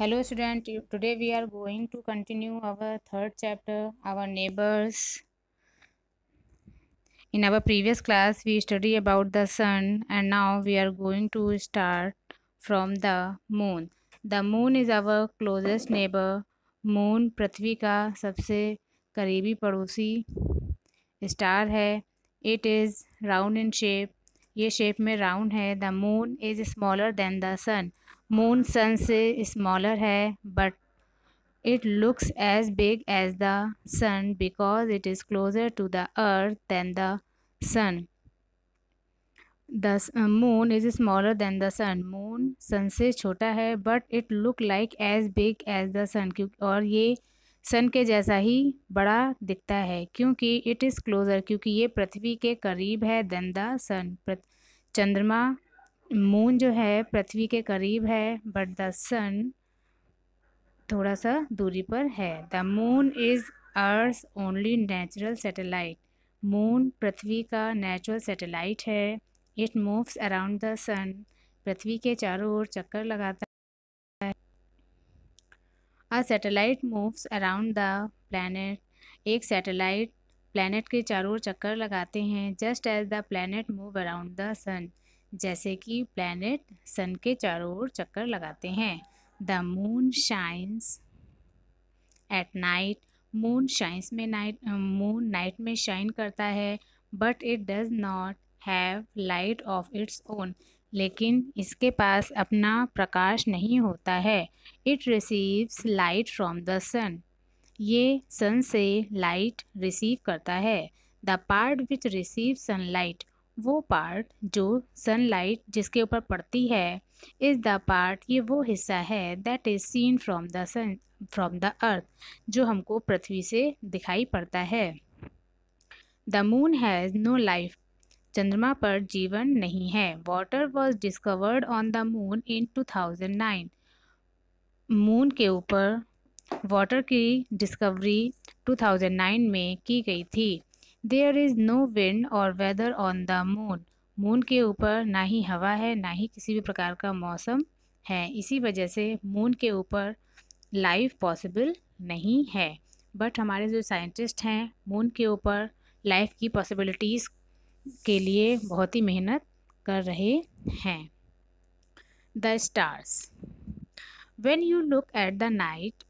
hello student today we are going to continue our third chapter our neighbours in our previous class we study about the sun and now we are going to start from the moon the moon is our closest neighbour moon पृथ्वी का सबसे करीबी पड़ोसी star है it is round in shape ये shape में round है the moon is smaller than the sun moon sun से स्मॉलर है but it looks as big as the sun because it is closer to the earth than the sun the moon is smaller than the sun moon sun से छोटा है but it look like as big as the sun क्यों और ये सन के जैसा ही बड़ा दिखता है क्योंकि इट इज़ क्लोज़र क्योंकि ये पृथ्वी के करीब है देन द सन चंद्रमा मून जो है पृथ्वी के करीब है बट द सन थोड़ा सा दूरी पर है the moon is earth only natural satellite moon पृथ्वी का नेचुरल सेटेलाइट है it moves around the sun पृथ्वी के चारों ओर चक्कर लगाता a satellite moves around the planet एक सैटेलाइट प्लानट के चारों चक्कर लगाते हैं just as the planet move around the sun जैसे कि प्लानट सन के चारों ओर चक्कर लगाते हैं the moon shines at night moon shines में नाइट मून नाइट में शाइन करता है but it does not have light of its own लेकिन इसके पास अपना प्रकाश नहीं होता है it receives light from the sun ये सन से लाइट रिसीव करता है the part which receive sunlight वो पार्ट जो सनलाइट जिसके ऊपर पड़ती है इज़ द पार्ट ये वो हिस्सा है that is seen from the sun from the earth जो हमको पृथ्वी से दिखाई पड़ता है the moon has no life चंद्रमा पर जीवन नहीं है water was discovered on the moon in 2009 moon के ऊपर वाटर की डिस्कवरी 2009 में की गई थी देयर इज़ नो विंड और weather on the moon moon के ऊपर ना ही हवा है ना ही किसी भी प्रकार का मौसम है इसी वजह से मून के ऊपर लाइफ पॉसिबल नहीं है बट हमारे जो साइंटिस्ट हैं मून के ऊपर लाइफ की पॉसिबिलिटीज़ के लिए बहुत ही मेहनत कर रहे हैं the stars when you look at the night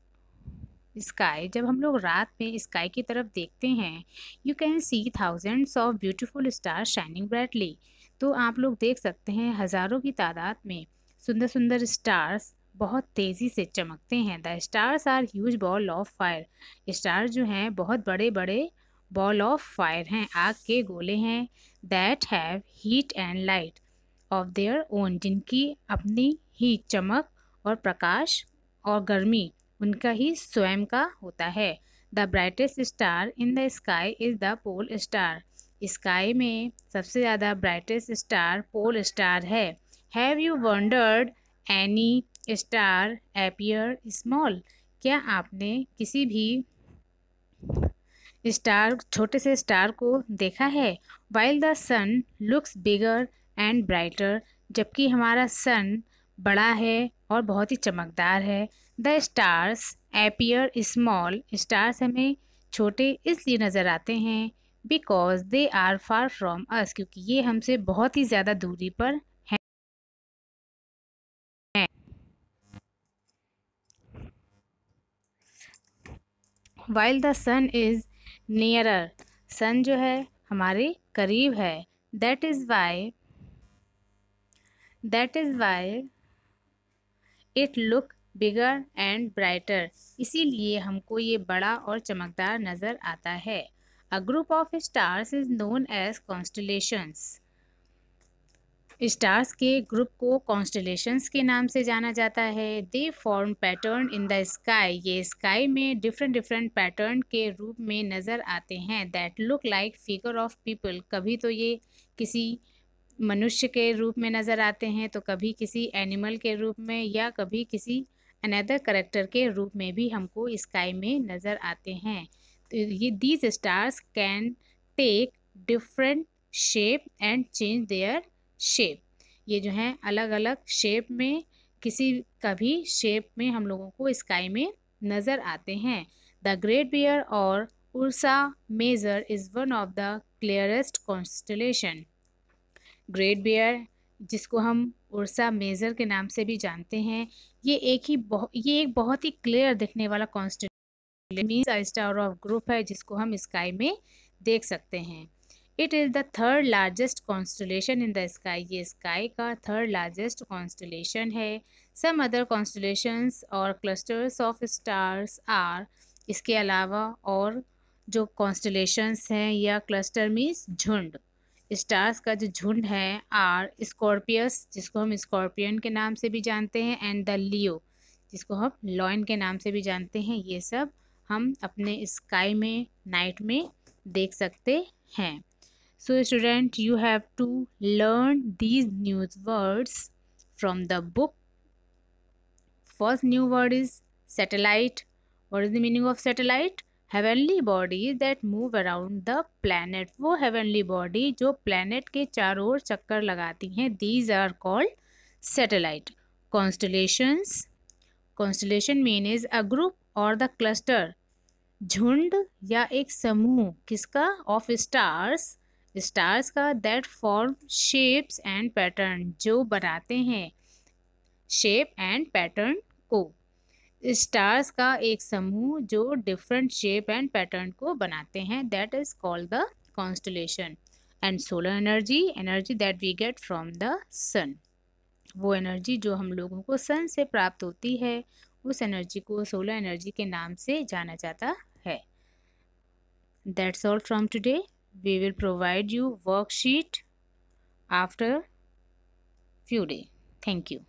sky जब हम लोग रात में स्काई की तरफ देखते हैं you can see thousands of beautiful star shining brightly तो आप लोग देख सकते हैं हज़ारों की तादाद में सुंदर सुंदर स्टार्स बहुत तेज़ी से चमकते हैं the stars are huge ball of fire star जो हैं बहुत बड़े बड़े बॉल ऑफ फायर हैं आग के गोले हैं that have heat and light of their own जिनकी अपनी ही चमक और प्रकाश और गर्मी उनका ही स्वयं का होता है the brightest star in the sky is the pole star sky में सबसे ज़्यादा ब्राइटेस्ट स्टार पोल स्टार है have you wondered any star appear small क्या आपने किसी भी स्टार छोटे से स्टार को देखा है while the sun looks bigger and brighter जबकि हमारा सन बड़ा है और बहुत ही चमकदार है the stars appear small stars हमें छोटे इसलिए नज़र आते हैं because they are far from us क्योंकि ये हमसे बहुत ही ज़्यादा दूरी पर हैं while the sun is nearer sun जो है हमारे करीब है that is why that is why it look bigger and brighter इसीलिए हमको ये बड़ा और चमकदार नज़र आता है a group of stars is known as constellations stars के ग्रुप को कॉन्स्टलेशंस के नाम से जाना जाता है they form pattern in the sky ये स्काई में डिफरेंट डिफरेंट पैटर्न के रूप में नज़र आते हैं that look like figure of people कभी तो ये किसी मनुष्य के रूप में नज़र आते हैं तो कभी किसी एनिमल के रूप में या कभी किसी अनदर करेक्टर के रूप में भी हमको स्काई में नज़र आते हैं तो ये these stars can take different shape and change their shape ये जो है अलग अलग शेप में किसी का भी शेप में हम लोगों को स्काई में नज़र आते हैं द ग्रेट बियर और Ursa Major is one of the clearest constellation great bear जिसको हम उर्सा मेजर के नाम से भी जानते हैं ये एक ही बहुत ये एक बहुत ही क्लियर दिखने वाला constellation means star of group है जिसको हम स्काई में देख सकते हैं it is the third largest constellation in the sky ये स्काई का थर्ड लार्जेस्ट कॉन्स्टोलेशन है सम अदर कॉन्स्टोलेशंस और क्लस्टर्स ऑफ स्टार्स आर इसके अलावा और जो कॉन्स्टलेशंस हैं या क्लस्टर मीन्स झुंड स्टार्स का जो झुंड है आर स्कॉर्पियस जिसको हम स्कॉर्पियन के नाम से भी जानते हैं एंड द लियो जिसको हम लॉयन के नाम से भी जानते हैं ये सब हम अपने स्काई में नाइट में देख सकते हैं so student you have to learn these news words from the book first new word is satellite what is the meaning of satellite heavenly body that move around the planet वो heavenly body जो planet के चारों ओर चक्कर लगाती हैं these are called satellite constellations constellation mean is a group और the cluster झुंड या एक समूह किसका ऑफ स्टार्स स्टार्स का that form shapes and pattern जो बनाते हैं शेप एंड पैटर्न को स्टार्स का एक समूह जो डिफरेंट शेप एंड पैटर्न को बनाते हैं that is called the constellation and solar energy energy that we get from the sun वो एनर्जी जो हम लोगों को सन से प्राप्त होती है उस एनर्जी को सोलर एनर्जी के नाम से जाना जाता है that's all from today we will provide you worksheet after few day thank you